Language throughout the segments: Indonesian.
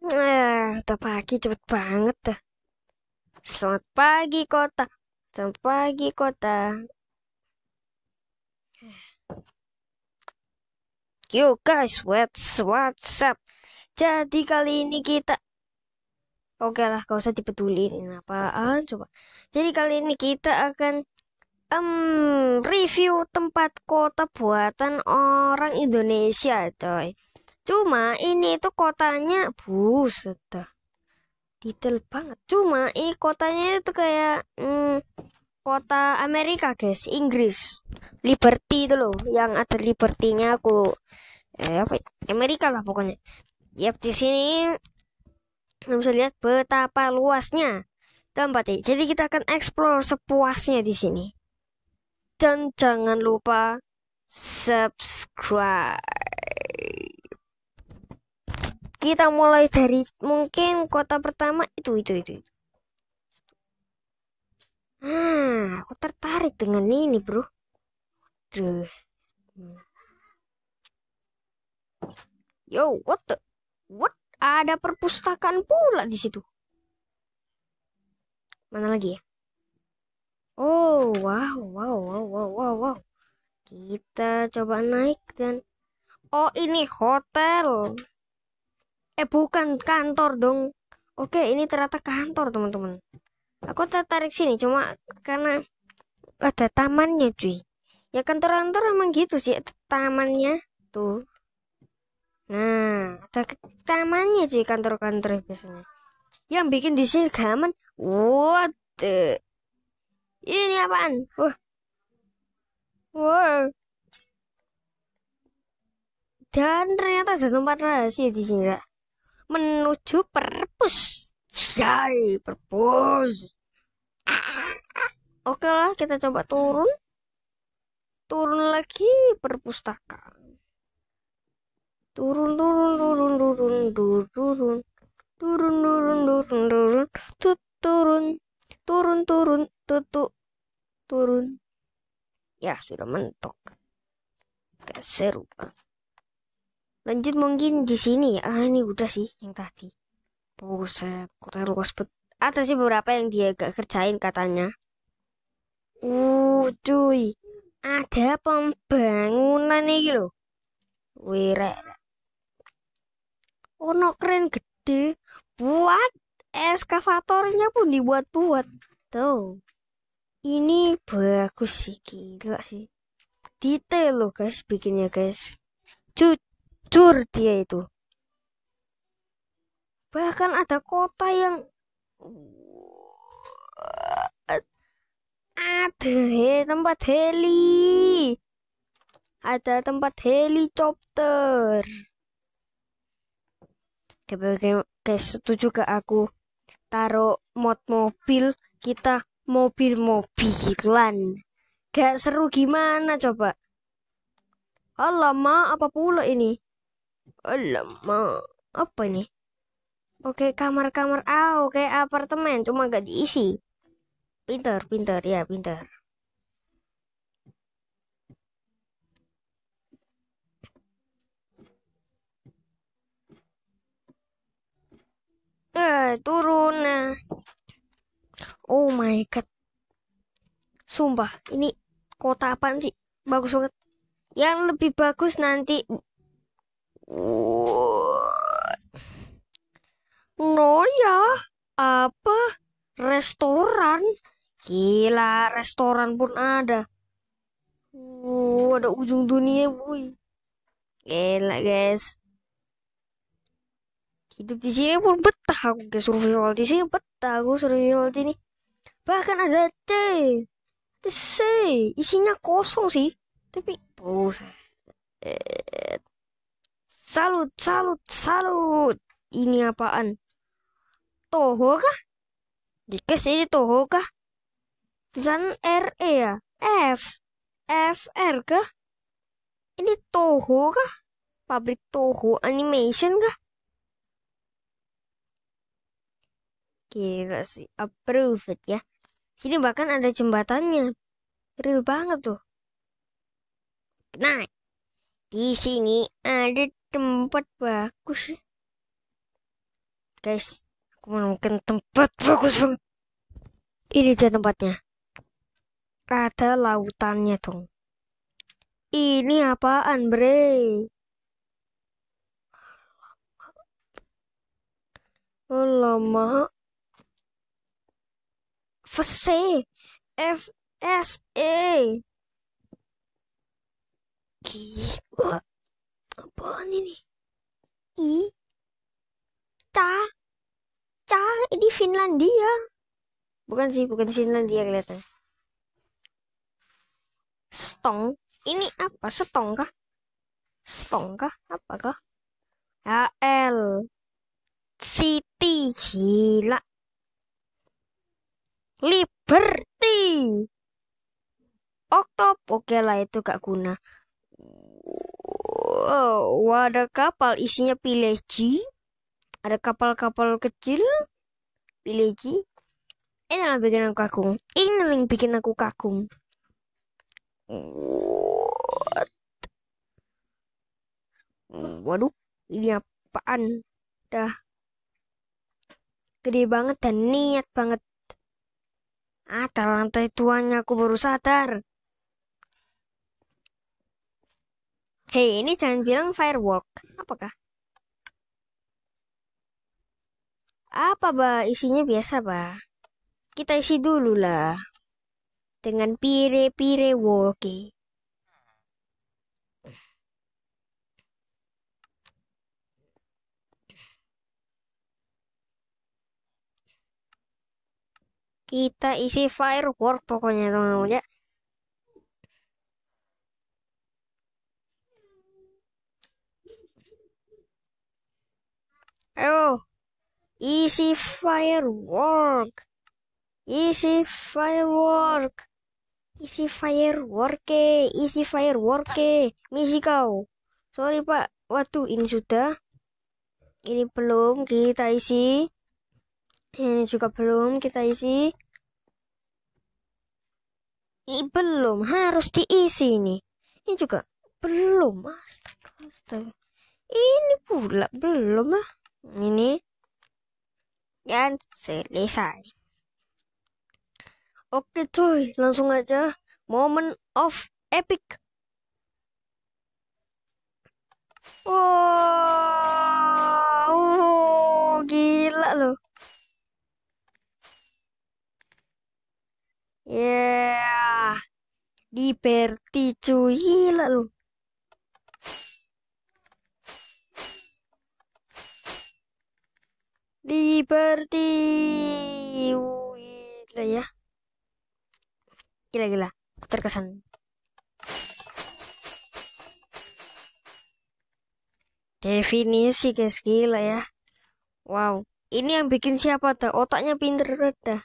Eh, udah pagi cepet banget dah. Selamat pagi kota. Selamat pagi kota. Yo guys, what's what's up? Jadi kali ini kita Oke okay lah, gak usah dipedulin apaan coba. Jadi kali ini kita akan um, review tempat kota buatan orang Indonesia, coy. Cuma ini itu kotanya buset dah. Detail banget. Cuma i kotanya itu kayak hmm, kota Amerika, guys, Inggris. Liberty itu loh, yang ada Liberty-nya aku eh, apa? Ya? Amerika lah pokoknya. Yap, di sini kita bisa lihat betapa luasnya tempat ini. Jadi kita akan explore sepuasnya di sini. Dan jangan lupa subscribe kita mulai dari mungkin kota pertama itu itu itu, itu. Ah, aku tertarik dengan ini, bro. Duh. Yo, what the? What? Ada perpustakaan pula di situ. Mana lagi ya? Oh, wow, wow, wow, wow, wow, wow. Kita coba naik dan... Oh, ini hotel. Eh bukan kantor dong. Oke, ini ternyata kantor teman-teman. Aku tertarik sini cuma karena ada tamannya cuy. Ya kantor-kantor emang gitu sih ada tamannya tuh. Nah, ada tamannya cuy kantor-kantor biasanya. Yang bikin di sini kaman, What? The... Ini apaan? Wah. Wow. Dan ternyata ada tempat rahasia di sini, Kak menuju perpus. Jai, perpus. Oke lah, kita coba turun. Turun lagi perpustakaan. Turun, turun, turun, turun, turun, turun, turun, turun, turun, turun, turun turun, turun, turun, tutup, turun. Ya, sudah mentok. Kayak seru, lanjut mungkin di sini ah ini udah sih yang tadi buset kota luas bet ada sih beberapa yang dia gak kerjain katanya uh cuy ada pembangunan nih loh wirek Oh keren gede buat eskavatornya pun dibuat-buat tuh ini bagus sih gila sih detail loh guys bikinnya guys cuy hancur dia itu. Bahkan ada kota yang ada he, tempat heli. Ada tempat helikopter. Kayak kayak setuju ke aku taruh mod mobil kita mobil-mobilan. Gak seru gimana coba? Alamak, apa pula ini? Alamak, apa ini? Oke, kamar-kamar ah, oke apartemen, cuma gak diisi. Pinter, pinter, ya pinter. Eh, turun. Eh. Oh my god. Sumpah, ini kota apaan sih? Bagus banget. Yang lebih bagus nanti ya, apa? Restoran? Gila, restoran pun ada. Uh, ada ujung dunia, boy. Gila, guys. Hidup di sini pun betah aku, guys. Survival di sini betah aku survival di sini. Bahkan ada C. Ada C. Isinya kosong sih. Tapi, buset. Salut, salut, salut. Ini apaan? Toho kah? Dikes ini Toho kah? Tulisan RE ya? F. R kah? Ini Toho kah? Pabrik Toho Animation kah? Kira sih, approved ya. Sini bahkan ada jembatannya. Real banget tuh. Nah, di sini ada tempat bagus sih guys aku menemukan tempat bagus banget ini dia tempatnya ada lautannya dong ini apaan bre lama FSE FSA e. Gih ini I ta ta ini Finlandia. Bukan sih, bukan Finlandia kelihatannya. Stong. Ini apa? Stong kah? Stong kah? Apa kah? Apakah? Ya, L City gila Liberty Oktop oke okay lah itu gak guna Wow, oh, ada kapal isinya pileci. Ada kapal-kapal kecil. Ini yang bikin aku kagum. Ini yang bikin aku kagum. What? Waduh, ini apaan? Dah. Gede banget dan niat banget. Ah, terlantai lantai tuanya aku baru sadar. Hei, ini jangan bilang firework. Apakah? Apa, Ba? Isinya biasa, Ba. Kita isi dulu lah. Dengan pire-pire woke. Kita isi firework pokoknya, teman-teman ya. Ayo. Oh, easy firework. Easy firework. Easy firework. Easy firework. Misi kau. Sorry pak. waktu ini sudah. Ini belum kita isi. Ini juga belum kita isi. Ini belum harus diisi ini. Ini juga belum. Astaga, astaga. Ini pula belum ah ini dan selesai oke cuy langsung aja moment of epic wow, wow gila lo. yeah diperti cuy gila loh seperti ya. gila ya gila-gila terkesan definisi guys gila ya wow ini yang bikin siapa dah otaknya pinter dah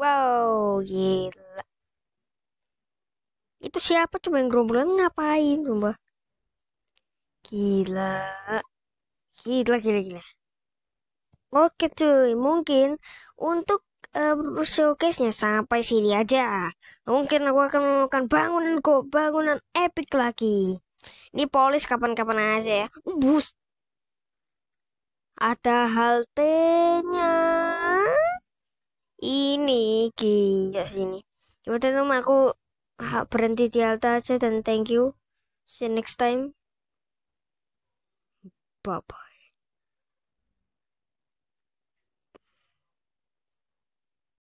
wow gila itu siapa cuma yang gerombolan ngapain coba gila gila gila gila Oke cuy, mungkin untuk uh, showcase-nya sampai sini aja. Mungkin aku akan melakukan bangunan kok, bangunan epic lagi. Ini polis kapan-kapan aja ya. Bus. Ada nya Ini gila sini. Coba teman aku berhenti di halte aja dan thank you. See you next time. Bye bye.